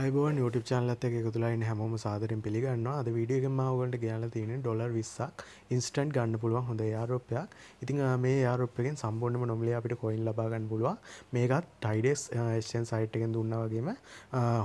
අයිබෝන් YouTube channel එකත් එක්ක එකතු වෙලා ඉන්න හැමෝම සාදරයෙන් පිළිගන්නවා. අද වීඩියෝ එකෙන් මම ඔයගොල්ලන්ට ගෙනල්ලා තියෙන්නේ ඩොලර් 20ක් ඉන්ස්ටන්ට් ගන්න පුළුවන් හොඳ යාරෝපයක්. ඉතින් මේ යාරෝප එකෙන් සම්පූර්ණයෙන්ම නොමිලේ අපිට coin ලබා ගන්න පුළුවන්. මේකත් Tides exchange site එකෙන් දුන්නා වගේම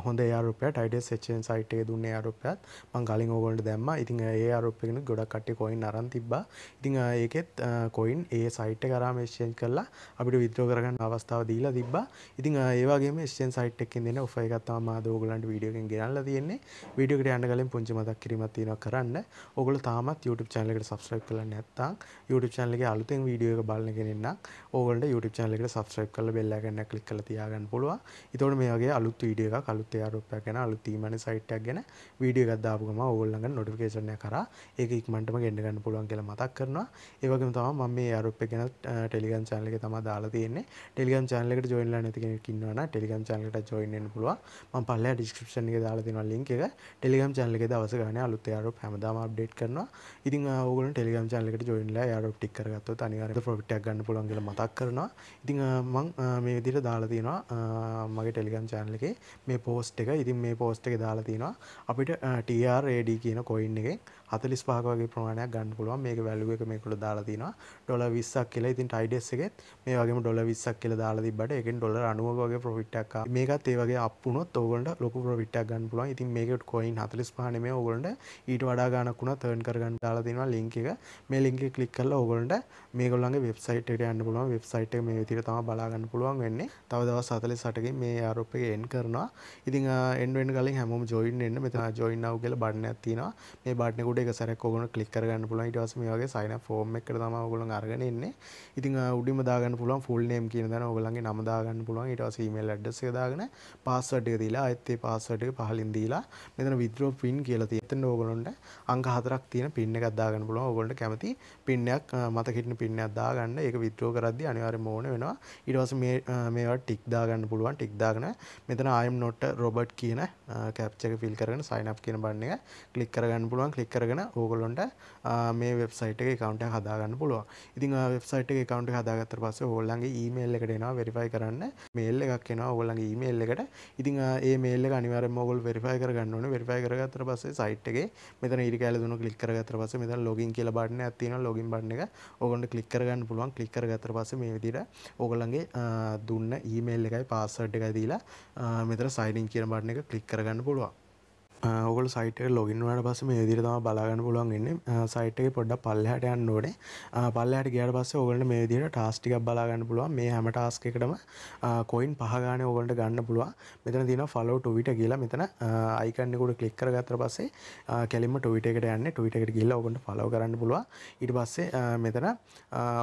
හොඳ යාරෝපයක් Tides exchange site එකේ දුන්න යාරෝපයත් මම කලින් ඔයගොල්ලන්ට දැම්මා. ඉතින් ඒ යාරෝප එකෙන් ගොඩක් කට්ටිය coin අරන් තිබ්බා. ඉතින් ඒකෙත් coin ඒ site එක කරාම exchange කරලා අපිට withdraw කරගන්න අවස්ථාව දීලා තිබ්බා. ඉතින් ඒ වගේම exchange site එකෙන් දෙන offer එකක් තමයි මම ඕගලන්ට වීඩියෝගෙන් ගෙනල්ලා තියෙන්නේ වීඩියෝ එකට යන්න කලින් පුංචි මතක් කිරීමක් තියෙනවා කරන්න. ඕගොල්ලෝ තාමත් YouTube channel එකට subscribe කරලා නැත්නම් YouTube channel එකේ අලුතෙන් වීඩියෝ එක බලන කෙනෙක් ඕගොල්ලන්ට YouTube channel එකට subscribe කරලා bell icon එක click කරලා තියාගන්න පුළුවන්. ඒතකොට මේ වගේ අලුත් වීඩියෝ එකක් අලුත් ආරෝපණයක් ගැන අලුත් තීමනේ site එකක් ගැන වීඩියෝ එකක් දාපු ගමන් ඕගොල්ලන්ට notification එක කරා ඒක ඉක්මනටම ගෙන්න ගන්න පුළුවන් කියලා මතක් කරනවා. ඒ වගේම තමයි මම මේ ආරෝපණය ගැන Telegram channel එකේ තමයි දාලා තියෙන්නේ. Telegram channel එකට join වෙලා නැති කෙනෙක් ඉන්නවනම් Telegram channel එකට join වෙන්න පුළුවන්. මම පල්ලේ දාලා ඩිස්ක්‍රපෂන් එක දාලා තියෙනවා ලින්ක් එක ටෙලිග්‍රෑම් channel එකේ දවස් ගානේ අලුත් එයාරොප් හැමදාම අප්ඩේට් කරනවා. ඉතින් ඕගොල්ලෝ ටෙලිග්‍රෑම් channel එකට join වෙලා එයාරොප් ටික් කරගත්තොත් අනිවාර්යයෙන්ම profit එකක් ගන්න පුළුවන් කියලා මතක් කරනවා. ඉතින් මම මේ විදිහට දාලා තියෙනවා මගේ ටෙලිග්‍රෑම් channel එකේ මේ post එක. ඉතින් මේ post එක දාලා තියෙනවා අපිට TRAD කියන coin එකෙන් හතලිස් පාගගේ ප්‍රමාණයක් ගන්න පුළුවන් මේක වැල්ලුව එක මේකුල දාලාතිනවා ඩොල විස්සක් කියලා ඉතින් ටයිඩස් එක මේ වගේ ඩොල විස්සක් කියල දාලාති බට එකෙන් ඩොල අනුවගේ පොෆිට්ටක් මේකත් ඒවගේ අපපුනොත් ඔගලට ලොක පොෆිට්ටක් ගන්න පුළුවන් ඉතින් මේකට කොයින් හතලිස් පහනම ඔගලට ඊට වඩා ගානක්ුණ තර්න් කරගන්න දාලාතිනවා ලිංක එක මේ ලිංක කලික් කල්ල ඔගලට මේගොල්ලන්ගේ වෙබ්සයිට් එකට යන්න පුළුවන් වෙබ්සයිට් එක මේ විදිහට තමයි බලාගන්න පුළුවන් වෙන්නේ තව දවස් 48කින් මේ ආරෝපක එන් කරනවා ඉතින් එන් uh, වෙන්න කලින් හැමෝම ජොයින් වෙන්න මෙතන ජොයින් නව් කියලා බටනක් තියෙනවා මේ බටනේ කෝඩ සරක් ඕන කලික්කරගන්න පුලන් ඉටවාසමගේ සයින ෆෝර්ම් එකට තම ඔගොලන් අරගෙන එන්නේ ඉතින් උඩිම දාගන්න පුලන් ෆුල් නේම් කියන දන ඔගලන්ගේ නමදාගන්න පුළුවන් ඉටවාස මේල් අඩ්ඩස දාගෙන පස්සට්ක දීලා ඇත්තේ පස්සට්ක පහලින් දීලා මෙතන විතරෝ පින් කියලා තියතන ඕගොලොන්ට අංක හතරක් තියෙන පින්න එකත්දාගන්න පුළුවන් ඔගොලට කැමති පින්නයක් මතකිටන පින්න අදාගන්න එක විතරෝ කරද්දි අනිවාර මෝන වෙනවා ඉටවාස මේවා ටික් දාගන්න පුළුවන් ටික් දාගෙන මෙතන අයම් නොට රොබට් කියන කැප්චක ෆිල් කරන සයිනප් කියන බන්න එක කලික් කරගන්න පුළුවන් කලික් කර කරගෙන ඕගොල්ලොන්ට මේ වෙබ්සයිට එක කවන්ට හදාගන්න පුළුව ඉතින් වෙබ්සයිට එක කවන්ට හදාගත්තර පස්ස ඔල්ලන්ගේ ඊමේල් එකට එනවා වෙරිෆයි කරන්න මේල් එකක් එනවා ඔගොල්ලන්ගේ ඊමේල් එකට ඉතින් ඒ මේල් අනිවර මොගල් වෙරිෆයි කරගන්න ඕන වෙරිෆයි කරගත්තර පස්සේ සයිට්ගේ මෙතන ඉරිකෑල දුන කලික් කරගත්තර පස්ස මෙත ලොගින් කියල බාන්න ඇතින ලොගින් බන්න එක ඔගොන්ට කලික් කරගන්න පුළුවන් කලික් කරගත්තර පස්ස මේ විදිට ඕගොල්ලන්ගේ දුන්න ඊමේල් එකයි පාස්සට් එක දීලා මෙතර සයිඩින් කියන බාන්න එක කලික් කරගන්න පුළුවන් ඔගොල සයිට ලොගින් වට පස මේ දිර තම බලාගන්න පුළුවන්ගන්න සයිට් එක පොඩ්ඩ පල්ලහට යන්න ඕනේ පල්ලහට ගියට පස්ස ඔගලට මේ දිර ටාස්ටික් බලාගන්න පුළුවන් මේ හැම ටාස්ක එකටම කොයින් පහගාන ඔගලට ගන්න පුළුවන් මෙතන තින ෆලෝ ටවිට කියලා මෙතන අයිකන්නෙකුට කලික්කර ගතර පස්සේ කෙලිම ටවිට එකට යන්න ටවිට එකට ගිල්ල ඔගොට ෆලෝ කරන්න පුළුවන් ඉට පස්සේ මෙතන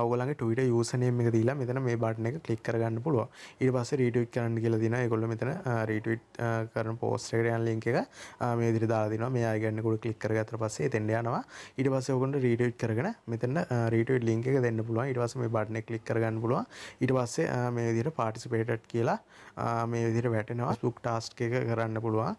ඔගලගේ ටවිට යසනයම එක දීලා මෙතන මේ බට්න එක කලික් කරගන්න පුළුව ඉට පස්ස රීටුවික් කරන්න කියලා දින එකොල්ල මෙතන රීටවිට් කරන පෝස්ට්‍රකරයන් ලින්ක එක මේ දිරි දාලාදින මේ අයගන්නකුට කලික් කරගතර පස්සේ තෙන්ඩ යනවා ඉට පස ඔකට රීට් කරන මෙතන රීට ලිංක දෙන්න පුළුව ඉටවස මේ බට්න කලික් කරගන්න පුළුව ඉට පස්සේ මේ දිර පාටිසිපේටට් කියලා මේ විදිර වැටෙනවා ස්පුක් ටාස්් එක කරන්න පුළුවන්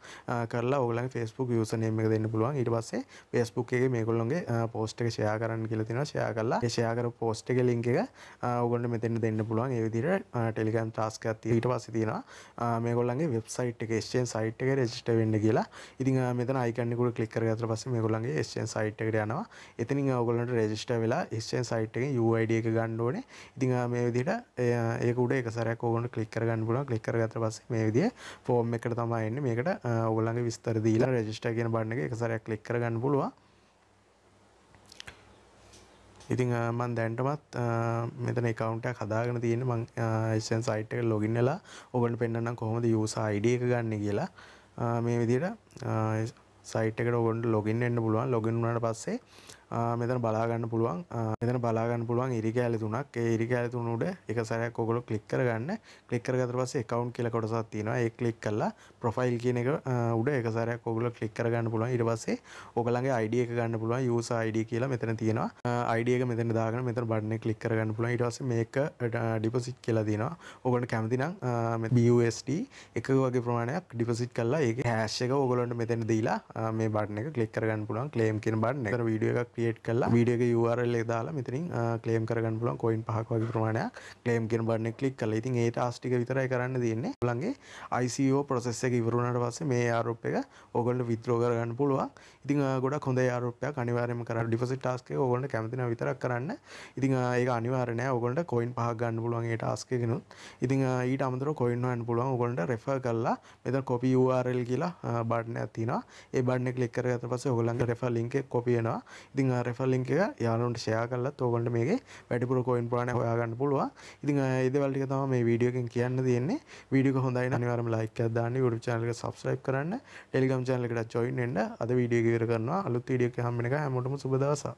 කරලා ඔගලන් ෆෙස්බුක් යසනම එක දෙන්න පුළුවන් ඉට පස්සේ පෙස්බුක් එක මේ කොල්ලොන්ගේ පෝස්ට් එක ෂයා කරන්න කියලතින ෂයා කරලා ෂයාකර පෝස්ට් එක ලිංක එක ඔගොන්ට මෙතෙන්ට දෙන්න පුළුවන් ඒවිදිර ටෙලිකම් ටාස්ක ඇති ඊට පස්ස තියෙනවා මේගොල්ලන්ගේ වෙබ්සයිට් එක ස්ෂන් සයිට් එක රෙජිට වෙන්න කියලා ඉතින් මෙතන අයිකන්නෙකුට ක්ලික් කරගත්තට පස්සේ මේගොල්ලන්ගේ exchange site එකට යනවා. එතනින් ඔයගොල්ලන්ට register වෙලා exchange site එකේ UID එක ගන්න ඕනේ. ඉතින් මේ විදිහට ඒක උඩ එක සැරයක් ඕගොල්ලන්ට ක්ලික් කරගන්න පුළුවන්. ක්ලික් කරගත්තට පස්සේ මේ විදිහේ form එකට තමයි එන්නේ. මේකට ඔයගොල්ලන්ගේ විස්තර දීලා register කියන බටන් එක එක සැරයක් ක්ලික් කරගන්න පුළුවන්. ඉතිං මන් දැන්ටමත් මෙතන එකකවන්ට හදාගෙන තියෙන මං ෂන් සයිට් එක ලොගින්නලා ඔබට පෙන්න්නම් කොහොමද යුසා අයිඩිය එක ගන්න කියලා මේ විදිට සයිටක ගොඩ ලොගින් එන්න පුළුවන් ලොගින් වනට පස්සේ මෙතන බලාගන්න පුළුවන් මෙතන බලාගන්න පුළුවන් ඉරිකෑලි තුනක් ඒ ඉරිකෑලි තුන උඩ එක සැරයක් ඔයගොල්ලෝ ක්ලික් කරගන්න ක්ලික් කරගත්තට පස්සේ account කියලා කොටසක් තියෙනවා ඒ ක්ලික් කළා profile කියන එක උඩ එක සැරයක් ඔයගොල්ලෝ ක්ලික් කරගන්න පුළුවන් ඊට පස්සේ ඔයගලගේ ID එක ගන්න පුළුවන් user ID කියලා මෙතන තියෙනවා ID එක මෙතන දාගෙන මෙතන බටන් එක ක්ලික් කරගන්න පුළුවන් ඊට පස්සේ මේක deposit කියලා තියෙනවා ඔයගොල්ලන්ට කැමති නම් BUSD එක වගේ ප්‍රමාණයක් deposit කරලා ඒකේ hash එක ඔයගොල්ලන්ට මෙතන දීලා මේ බටන් එක ක්ලික් කරගන්න පුළුවන් claim කියන බටන් එක. විතර වීඩියෝ එකක් ක්‍රියේට් කල්ලා වීඩියගේ URL එක දාලා මෙතනින් ක්ලේම් කරගන්න පුළුවන් කොයින් පහක් වගේ ප්‍රමාණයක් ක්ලේම් කියන බටන් එක ක්ලික් කරලා. ඉතින් ඒ ටාස්ක් ටික විතරයි කරන්න තියෙන්නේ. ඔයගොල්ලන්ගේ ICO process එක ඉවර වුණාට පස්සේ මේ ආරෝප් එක ඔයගොල්ලෝ withdraw කරගන්න පුළුවන්. ඉතින් ගොඩක් හොඳ ආරෝපයක් අනිවාර්යයෙන්ම කරලා deposit task එක ඔයගොල්ලන්ට කැමති නම් විතරක් කරන්න. ඉතින් ඒක අනිවාර්ය නෑ. ඔයගොල්ලන්ට කොයින් පහක් ගන්න පුළුවන් ඒ ටාස්ක් එකකිනුත්. ඉතින් ඊට අමතරව කොයින් හොයන්න පුළුවන් ඔයගොල්ලන්ට රෙෆර් කරලා මෙතන copy URL කියලා බටනයක් තියෙනවා. ඒ බටන එක ක්ලික් කරගත්ත පස්සේ ඔයගොල්ලන්ගේ රෙෆර් ලින්ක් එක copy වෙනවා. ඉතින් ඉතින් රෙෆල්ලිංක එක යාලුන්ට ෂයා කල්ලත් ඕගොන්ට මේක වැඩිපුර කොයින් පාන හොයාගන්න පුළුව ඉතින් ඒදවල්ටික තම මේ වීඩියෝකින් කියන්න තියෙන්නේ වීඩියක හොඳයි අනිවරම ලයික් දාන්න ගුඩු චානලක සබස්්‍රයිප් කරන්න ටෙලිගම් චානලකට චොයින් එන්න අද වීඩියෝ ගර කරන්න අලුත් වීඩියක හම්මෙන එක හැමටම සුබදසා